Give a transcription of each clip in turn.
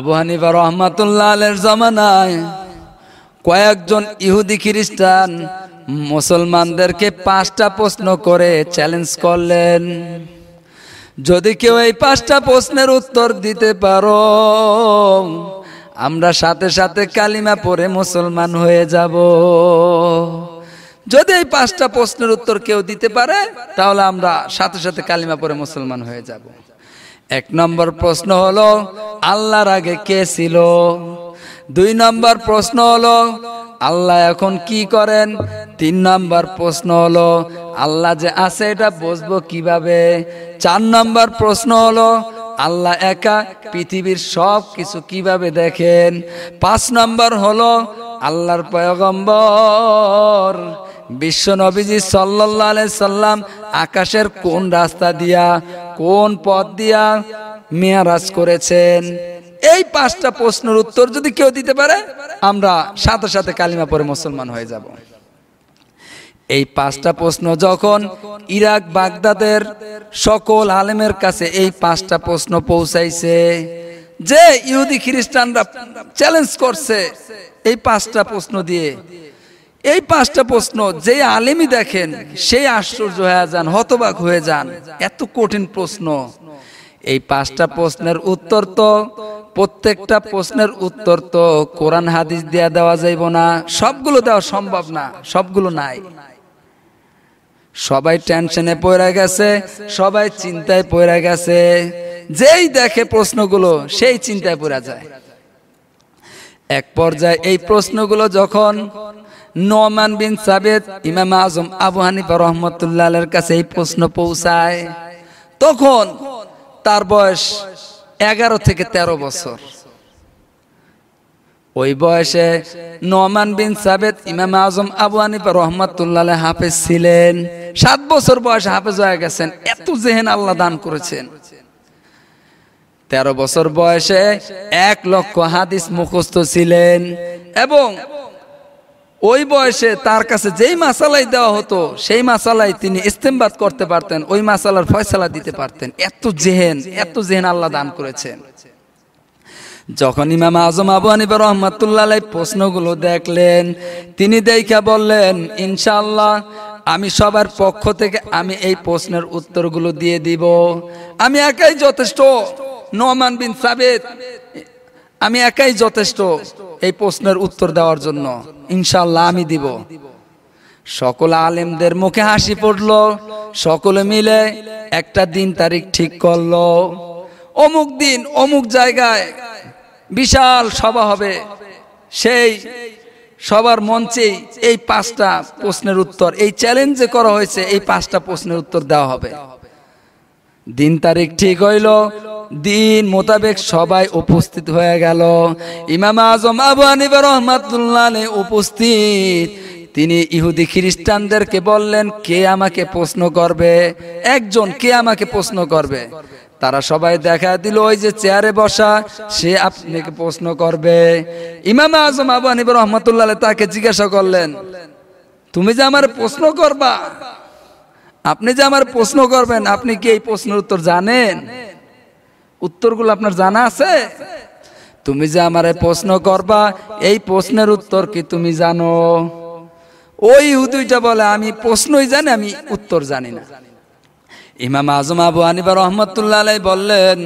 আবু হানিফা রহমাতুল্লাহ জমানায় কয়েকজন ইহুদি খ্রিস্টান মুসলমানদেরকে পাঁচটা প্রশ্ন করে চ্যালেঞ্জ করলেন যদি কেউ এই পাঁচটা প্রশ্নের উত্তর দিতে পারো আমরা সাথে সাথে কালিমা পরে মুসলমান হয়ে যাব যদি এই পাঁচটা প্রশ্নের উত্তর কেউ দিতে পারে তাহলে আমরা সাথে সাথে কালিমা পরে মুসলমান হয়ে যাব এক নম্বর প্রশ্ন হলো আল্লাহর আগে কে ছিল দুই নম্বর প্রশ্ন হলো আল্লাহ এখন কি করেন তিন নম্বর প্রশ্ন হলো আল্লাহ যে আছে এটা বুঝবো কিভাবে চার নম্বর প্রশ্ন হলো আল্লাহ একা পৃথিবীর সব কিছু কিভাবে দেখেন পাঁচ নম্বর হলো আল্লাহর পয়গম্বর বিশ্ব নবীজি সাল্লাহ সাল্লাম আকাশের কোন রাস্তা দিয়া কোন পথ দিয়া মেয়ারাজ করেছেন এই পাঁচটা প্রশ্নের উত্তর যদি কেউ দিতে পারে আমরা সাথে সাথে কালিমা পরে মুসলমান হয়ে যাব এই পাঁচটা প্রশ্ন যখন ইরাক বাগদাদের সকল আলেমের কাছে এই পাঁচটা প্রশ্ন পৌঁছাইছে যে ইহুদি খ্রিস্টানরা চ্যালেঞ্জ করছে এই পাঁচটা প্রশ্ন দিয়ে এই পাঁচটা প্রশ্ন যে আলেমি দেখেন সেই আশ্চর্য হয়ে যান হতবাক হয়ে যান এত কঠিন প্রশ্ন এই পাঁচটা প্রশ্নের উত্তর তো প্রত্যেকটা প্রশ্নের উত্তর তো কোরআন হাদিস দেয়া দেওয়া যাইব না সবগুলো দেওয়া সম্ভব না সবগুলো নাই সবাই টেনশনে পড়ে গেছে সবাই চিন্তায় পড়ে গেছে যেই দেখে প্রশ্নগুলো সেই চিন্তায় পড়ে যায় এক পর্যায়ে এই প্রশ্নগুলো যখন নোমান বিন সাবেদ ইমাম আজম আবু হানিফা এর কাছে এই প্রশ্ন পৌঁছায় তখন তার বয়স এগারো থেকে ১৩ বছর ওই বয়সে নোমান বিন সাবেদ ইমাম আজম আবু হানিফা রহমতুল্লাহ হাফেজ ছিলেন সাত বছর বয়সে হাফেজ হয়ে গেছেন এত জেহেন আল্লাহ দান করেছেন তেরো বছর বয়সে এক লক্ষ হাদিস মুখস্থ ছিলেন এবং ওই বয়সে তার কাছে যেই মাসালাই দেওয়া হতো সেই মাসালাই তিনি ইস্তেমবাদ করতে পারতেন ওই মাসালার ফয়সালা দিতে পারতেন এত জেহেন এত জেহেন আল্লাহ দান করেছেন যখন ইমাম আজম আবু হানিফা রহমাতুল্লাহ প্রশ্নগুলো দেখলেন তিনি দেখা বললেন ইনশাল্লাহ আমি সবার পক্ষ থেকে আমি এই প্রশ্নের উত্তরগুলো দিয়ে দিব আমি একাই যথেষ্ট নোমান বিন সাবেদ আমি একাই যথেষ্ট এই প্রশ্নের উত্তর দেওয়ার জন্য ইনশাল্লাহ আমি দিব সকল আলেমদের মুখে হাসি পড়ল সকলে মিলে একটা দিন তারিখ ঠিক করলো অমুক দিন অমুক জায়গায় বিশাল সভা হবে সেই সবার মঞ্চেই এই পাঁচটা প্রশ্নের উত্তর এই চ্যালেঞ্জে করা হয়েছে এই পাঁচটা প্রশ্নের উত্তর দেওয়া হবে দিন তারিখ ঠিক হইল দিন মোতাবেক সবাই উপস্থিত হয়ে গেল ইমাম আজম আবু হানিফা রহমাতুল্লাহ উপস্থিত তিনি ইহুদি খ্রিস্টানদেরকে বললেন কে আমাকে প্রশ্ন করবে একজন কে আমাকে প্রশ্ন করবে তারা সবাই দেখা দিল ওই যে চেয়ারে বসা সে আপনাকে প্রশ্ন করবে ইমাম আজম আবু হানিফা রহমতুল্লাহ তাকে জিজ্ঞাসা করলেন তুমি যে আমার প্রশ্ন করবা আপনি যে আমার প্রশ্ন করবেন আপনি কি এই প্রশ্নের উত্তর জানেন উত্তরগুলো আপনার জানা আছে তুমি যে আমার প্রশ্ন করবা এই প্রশ্নের উত্তর কি তুমি জানো ওই হুদুইটা বলে আমি প্রশ্নই জানি আমি উত্তর জানি না ইমাম আজম আবু আনিবা রহমতুল্লাহ বললেন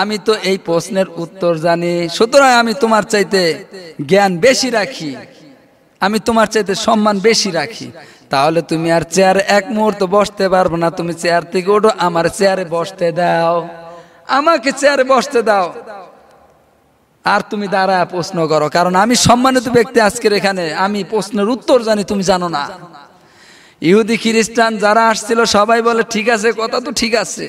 আমি তো এই প্রশ্নের উত্তর জানি সুতরাং আমি তোমার চাইতে জ্ঞান বেশি রাখি আমি তোমার চাইতে সম্মান বেশি রাখি তাহলে তুমি আর চেয়ারে এক মুহূর্ত বসতে পারবো না তুমি চেয়ার থেকে ওঠো আমার চেয়ারে বসতে দাও আমাকে চেয়ারে বসতে দাও আর তুমি দাঁড়া প্রশ্ন করো কারণ আমি সম্মানিত ব্যক্তি আজকের এখানে আমি প্রশ্নের উত্তর জানি তুমি জানো না ইহুদি খ্রিস্টান যারা আসছিল সবাই বলে ঠিক আছে কথা তো ঠিক আছে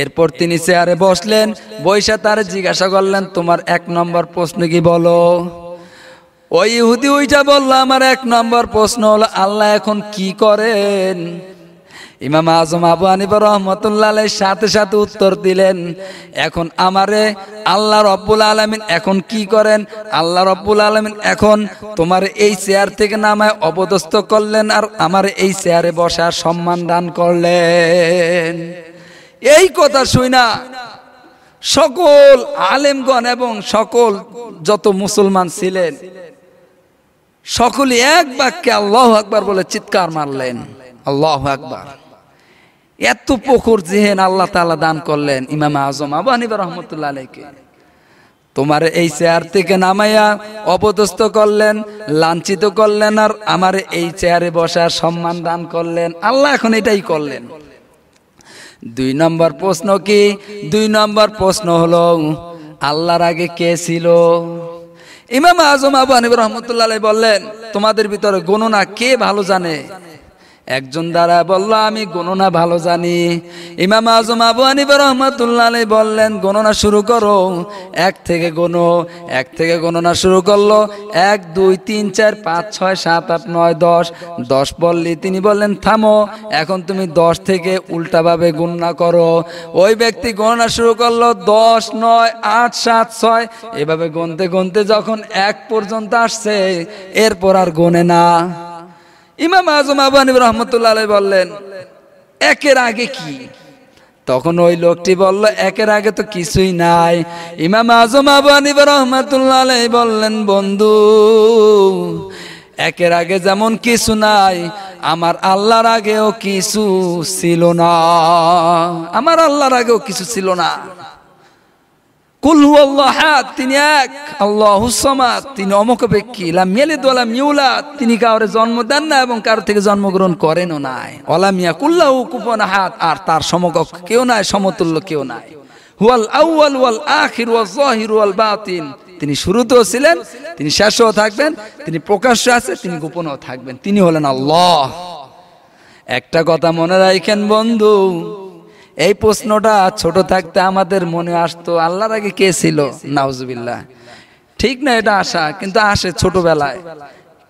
এরপর তিনি চেয়ারে বসলেন বৈশা তার জিজ্ঞাসা করলেন তোমার এক নম্বর প্রশ্ন কি বলো ওই ইহুদি ওইটা বললো আমার এক নম্বর প্রশ্ন হলো আল্লাহ এখন কি করেন ইমাম আজম আবু আনিব রহমতুল্লাহ সাথে সাথে উত্তর দিলেন এখন আমারে আল্লাহ রব্বুল আলমিন এখন কি করেন আল্লাহ রব্বুল আলমিন এখন তোমার এই চেয়ার থেকে নামায় অবদস্ত করলেন আর আমার এই চেয়ারে বসার সম্মান দান করলেন এই কথা শুই না সকল আলেমগণ এবং সকল যত মুসলমান ছিলেন সকলে এক বাক্যে আল্লাহ আকবার বলে চিৎকার মারলেন আল্লাহ আকবার এত পুকুর জেহেন আল্লাহ তালা দান করলেন ইমাম আজম আবানিবা রহমতুল্লাহ আলাইকে তোমার এই চেয়ার থেকে নামাইয়া অপদস্থ করলেন লাঞ্ছিত করলেন আর আমার এই চেয়ারে বসার সম্মান দান করলেন আল্লাহ এখন এটাই করলেন দুই নম্বর প্রশ্ন কি দুই নম্বর প্রশ্ন হলো আল্লাহর আগে কে ছিল ইমাম আজম আবু আনিব রহমতুল্লাহ বললেন তোমাদের ভিতরে গণনা কে ভালো জানে একজন দ্বারা বলল আমি গণনা ভালো জানি ইমাম আজম আবু আনিব রহমতুল্লাহ আলী বললেন গণনা শুরু করো এক থেকে গণো এক থেকে গণনা শুরু করলো এক দুই তিন চার পাঁচ ছয় সাত আট নয় দশ দশ বললি তিনি বললেন থামো এখন তুমি দশ থেকে উল্টাভাবে গণনা করো ওই ব্যক্তি গণনা শুরু করলো দশ নয় আট সাত ছয় এভাবে গুনতে গুনতে যখন এক পর্যন্ত আসছে এরপর আর গণে না ইমাম আজম আবানি রহমতুল্লাহ আলাই বললেন একের আগে কি তখন ওই লোকটি বলল একের আগে তো কিছুই নাই ইমাম আজম আবানি রহমতুল্লাহ আলাই বললেন বন্ধু একের আগে যেমন কিছু নাই আমার আল্লাহর আগেও কিছু ছিল না আমার আল্লাহর আগেও কিছু ছিল না কুলহু আল্লাহাত হ্যাঁ, তিনি এক আল্লাহ হুসমাত তিনি অমকবেক্ষী লাম ইয়ালিদ ওয়ালাম ইউলাদ তিনি কাউরে জন্ম দেন না এবং কারো থেকে জন্মগ্রহণ করেনও নাই ওয়ালামিয়া কুল্লাহু কুপন হাত আর তার সমকক্ষ কেউ নাই সমতুল্য কেউ নাই হুয়াল আউয়াল ওয়াল আখির ওয়াল জাহির ওয়াল বাতিন তিনি শুরুতেও ছিলেন তিনি শেষেও থাকবেন তিনি প্রকাশ্যে আছে তিনি গোপনেও থাকবেন তিনি হলেন আল্লাহ একটা কথা মনে রাখেন বন্ধু এই প্রশ্নটা ছোট থাকতে আমাদের মনে আসতো আল্লাহর আগে কে ছিল নাউজবিল্লা ঠিক না এটা আসা কিন্তু আসে ছোটবেলায়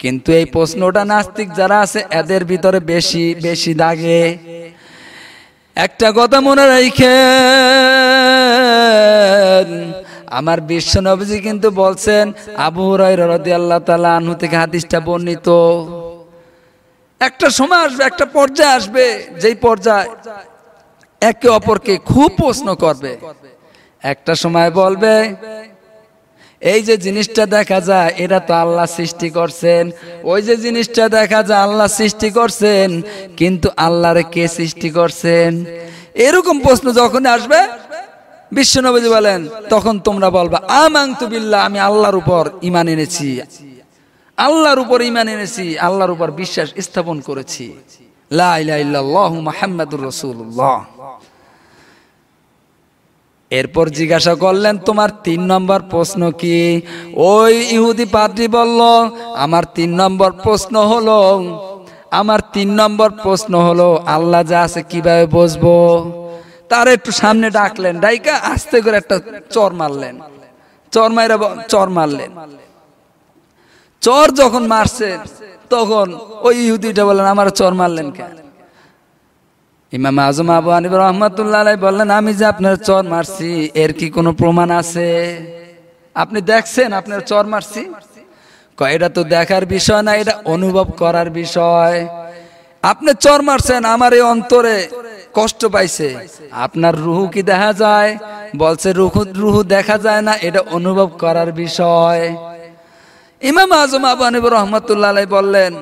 কিন্তু এই প্রশ্নটা নাস্তিক যারা আছে এদের ভিতরে বেশি বেশি দাগে একটা কথা মনে রাখেন আমার বিশ্ব নবীজি কিন্তু বলছেন আবু রদি আল্লাহ তালা আনহু থেকে হাদিসটা বর্ণিত একটা সময় আসবে একটা পর্যায়ে আসবে যেই পর্যায় একে অপরকে খুব প্রশ্ন করবে একটা সময় বলবে এই যে জিনিসটা দেখা যায় এটা তো আল্লাহ সৃষ্টি করছেন ওই যে জিনিসটা দেখা যায় আল্লাহ সৃষ্টি করছেন কিন্তু আল্লাহরে কে সৃষ্টি করছেন এরকম প্রশ্ন যখন আসবে বিশ্বনবী বলেন তখন তোমরা বলবা আমাংতু বিল্লাহ আমি আল্লাহর উপর ইমান এনেছি আল্লাহর উপর ইমান এনেছি আল্লাহর উপর বিশ্বাস স্থাপন করেছি লা ইলাহা ইল্লাল্লাহু মুহাম্মাদুর রাসূলুল্লাহ এরপর জিজ্ঞাসা করলেন তোমার তিন নম্বর প্রশ্ন কি ওই ইহুদি পাদ্রি বলল আমার তিন নম্বর প্রশ্ন হলো আমার তিন নম্বর প্রশ্ন হলো আল্লাহ যা আছে কিভাবে বসবো তার একটু সামনে ডাকলেন ডাইকা আস্তে করে একটা চর মারলেন চর মাইরে চর মারলেন চর যখন মারছে তখন ওই ইহুদিটা বললেন আমার চর মারলেন কেন ইমাম আজম আবু আনিব রহমতুল্লাহ বললেন আমি যে আপনার চর মারছি এর কি কোনো প্রমাণ আছে আপনি দেখছেন আপনার চর মারছি এটা তো দেখার বিষয় না এটা অনুভব করার বিষয় আপনি চর মারছেন আমার এই অন্তরে কষ্ট পাইছে আপনার রুহু কি দেখা যায় বলছে রুহু রুহু দেখা যায় না এটা অনুভব করার বিষয় ইমাম আজম আবু আনিব রহমতুল্লাহ বললেন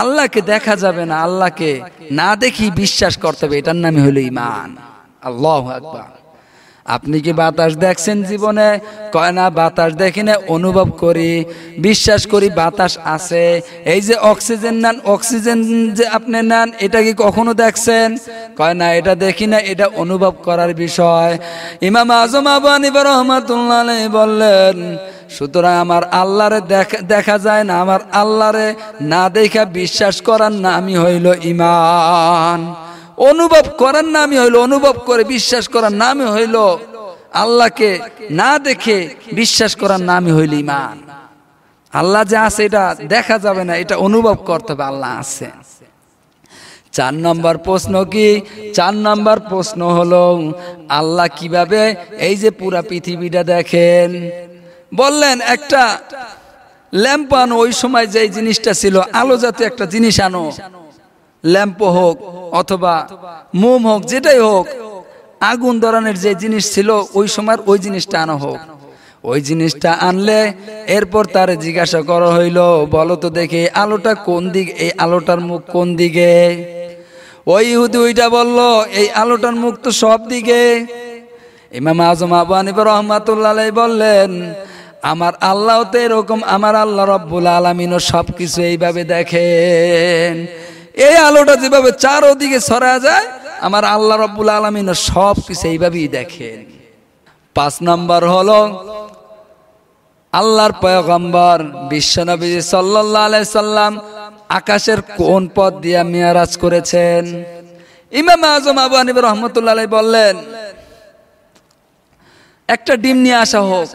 আল্লাহকে দেখা যাবে না আল্লাহকে না দেখি বিশ্বাস করতে হবে এটার নামে হলো ইমান আল্লাহ আকবার আপনি কি বাতাস দেখছেন জীবনে কয় না বাতাস দেখি না অনুভব করি বিশ্বাস করি বাতাস আছে এই যে অক্সিজেন নেন অক্সিজেন যে আপনি নেন এটা কি কখনো দেখছেন কয় না এটা দেখি না এটা অনুভব করার বিষয় ইমাম আজম আবানি রহমাতুল্লাহ বললেন সুতরাং আমার আল্লাহরে দেখা দেখা যায় না আমার আল্লাহরে না দেখা বিশ্বাস করার নামই হইল ইমান অনুভব করার নামই হইল অনুভব করে বিশ্বাস করার নামই হইল আল্লাহকে না দেখে বিশ্বাস করার নামই হইল ইমান আল্লাহ যে আছে এটা দেখা যাবে না এটা অনুভব করতে হবে আল্লাহ আছে চার নম্বর প্রশ্ন কি চার নম্বর প্রশ্ন হলো আল্লাহ কিভাবে এই যে পুরা পৃথিবীটা দেখেন বললেন একটা ল্যাম্প আনো ওই সময় যে জিনিসটা ছিল আলো যাতে একটা জিনিস আনো ল্যাম্প হোক অথবা মোম হোক যেটাই হোক আগুন ধরনের যে জিনিস ছিল ওই সময় ওই জিনিসটা আনো হোক ওই জিনিসটা আনলে এরপর তার জিজ্ঞাসা করা হইল বলো তো দেখে আলোটা কোন দিক এই আলোটার মুখ কোন দিকে ওই হুদি ওইটা বলল এই আলোটার মুখ তো সব দিকে ইমাম আজম আবু আনিব রহমাতুল্লাহ বললেন আমার আল্লাহ তো এরকম আমার আল্লাহ রব্বুল আলমিনও সব কিছু এইভাবে দেখেন এই আলোটা যেভাবে চারোদিকে ছড়া যায় আমার আল্লাহ রব্বুল আলমিনও সব কিছু এইভাবেই দেখেন পাঁচ নম্বর হলো আল্লাহর পয়গম্বর বিশ্বনবী সাল্লাহ আলাই সাল্লাম আকাশের কোন পথ দিয়া মেয়ারাজ করেছেন ইমাম আজম আবু আনিব রহমতুল্লাহ বললেন একটা ডিম নিয়ে আসা হোক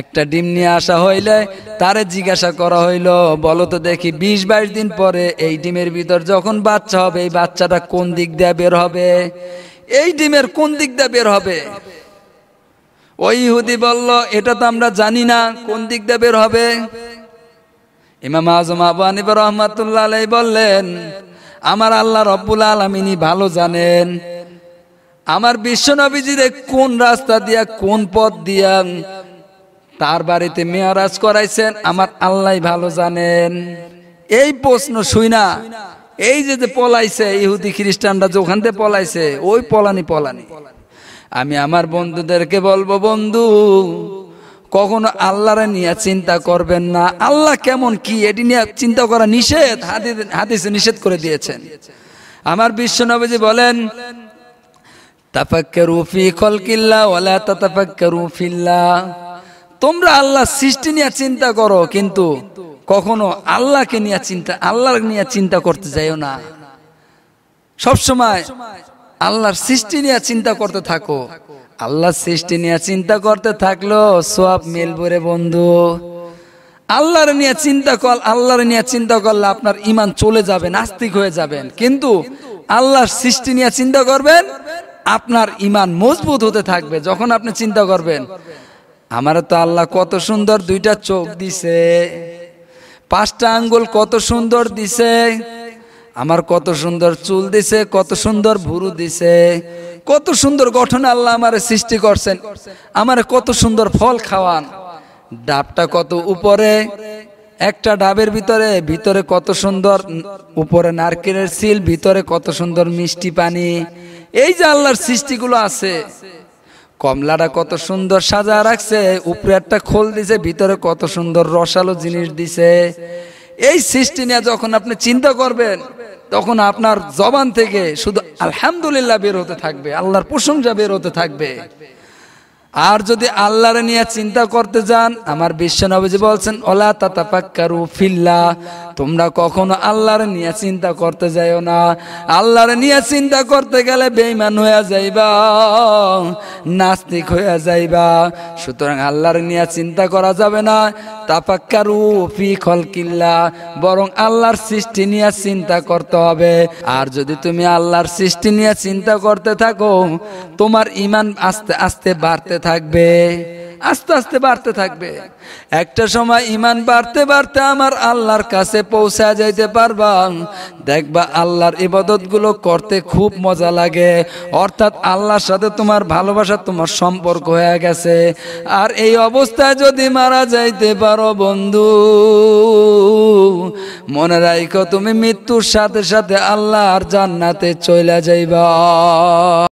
একটা ডিম নিয়ে আসা হইলে তারে জিজ্ঞাসা করা হইল বলো তো দেখি বিশ বাইশ দিন পরে এই ডিমের ভিতর যখন বাচ্চা হবে এই বাচ্চাটা কোন দিক দিয়ে বের হবে এই ডিমের কোন দিক দিয়ে বের হবে ওই হুদি বলল এটা তো আমরা জানি না কোন দিক দিয়ে বের হবে ইমাম আজম আবু আনিব রহমাতুল্লাহ বললেন আমার আল্লাহ রব্বুল আলমিনী ভালো জানেন আমার বিশ্ব কোন রাস্তা দিয়া কোন পথ দিয়া তার বাড়িতে মেয়ারাজ করাইছেন আমার আল্লাহ ভালো জানেন এই প্রশ্ন শুই না এই যে পলাইছে ইহুদি খ্রিস্টানরা যোখান থেকে পলাইছে ওই পলানি পলানি আমি আমার বন্ধুদেরকে বলবো বন্ধু কখনো আল্লাহরা নিয়ে চিন্তা করবেন না আল্লাহ কেমন কি এটি নিয়ে চিন্তা করা নিষেধ হাদিসে নিষেধ করে দিয়েছেন আমার বিশ্বনবীজি বলেন তাফাক্কারু ফি খলকিল্লা ওয়ালা তাতাফাক্কারু ফিল্লাহ তোমরা আল্লাহ সৃষ্টি নিয়ে চিন্তা করো কিন্তু কখনো আল্লাহকে নিয়ে চিন্তা আল্লাহ নিয়ে চিন্তা করতে যাইও না সবসময় আল্লাহর সৃষ্টি নিয়ে চিন্তা করতে থাকো আল্লাহর সৃষ্টি নিয়ে চিন্তা করতে থাকলো সব মেলবরে বন্ধু আল্লাহর নিয়ে চিন্তা কর আল্লাহর নিয়ে চিন্তা করলে আপনার ইমান চলে যাবে নাস্তিক হয়ে যাবেন কিন্তু আল্লাহর সৃষ্টি নিয়ে চিন্তা করবেন আপনার ইমান মজবুত হতে থাকবে যখন আপনি চিন্তা করবেন আমার তো আল্লাহ কত সুন্দর দুইটা চোখ দিছে পাঁচটা আঙ্গুল কত সুন্দর দিছে আমার কত সুন্দর চুল দিছে কত সুন্দর ভুরু দিছে কত সুন্দর গঠন আল্লাহ আমার সৃষ্টি করছেন আমার কত সুন্দর ফল খাওয়ান ডাবটা কত উপরে একটা ডাবের ভিতরে ভিতরে কত সুন্দর উপরে নারকেলের সিল ভিতরে কত সুন্দর মিষ্টি পানি এই যে আল্লাহর সৃষ্টিগুলো আছে কমলাটা কত সুন্দর সাজা রাখছে উপরে একটা খোল দিছে ভিতরে কত সুন্দর রসালো জিনিস দিছে এই সৃষ্টি নিয়ে যখন আপনি চিন্তা করবেন তখন আপনার জবান থেকে শুধু আলহামদুলিল্লাহ বের হতে থাকবে আল্লাহর প্রশংসা বের হতে থাকবে আর যদি আল্লাহর নিয়ে চিন্তা করতে যান আমার বিশ্ব বিশ্বনবীজি বলছেন ওলা তাতাপাক্কারু ফিল্লা তোমরা কখনো আল্লাহর নিয়ে চিন্তা করতে যাইও না আল্লাহর নিয়ে চিন্তা করতে গেলে বেইমান হইয়া যাইবা নাস্তিক হইয়া যাইবা সুতরাং আল্লাহর নিয়ে চিন্তা করা যাবে না তাপাক্কারু ফি খলকিল্লা বরং আল্লাহর সৃষ্টি নিয়ে চিন্তা করতে হবে আর যদি তুমি আল্লাহর সৃষ্টি নিয়ে চিন্তা করতে থাকো তোমার ইমান আস্তে আস্তে বাড়তে থাকবে আস্তে আস্তে বাড়তে থাকবে একটা সময় ইমান বাড়তে বাড়তে আমার আল্লাহর কাছে পৌঁছা যাইতে পারবা দেখবা আল্লাহর ইবাদতগুলো করতে খুব মজা লাগে অর্থাৎ আল্লাহর সাথে তোমার ভালোবাসা তোমার সম্পর্ক হয়ে গেছে আর এই অবস্থায় যদি মারা যাইতে পারো বন্ধু মনে রাখো তুমি মৃত্যুর সাথে সাথে আল্লাহর জান্নাতে চলে যাইবা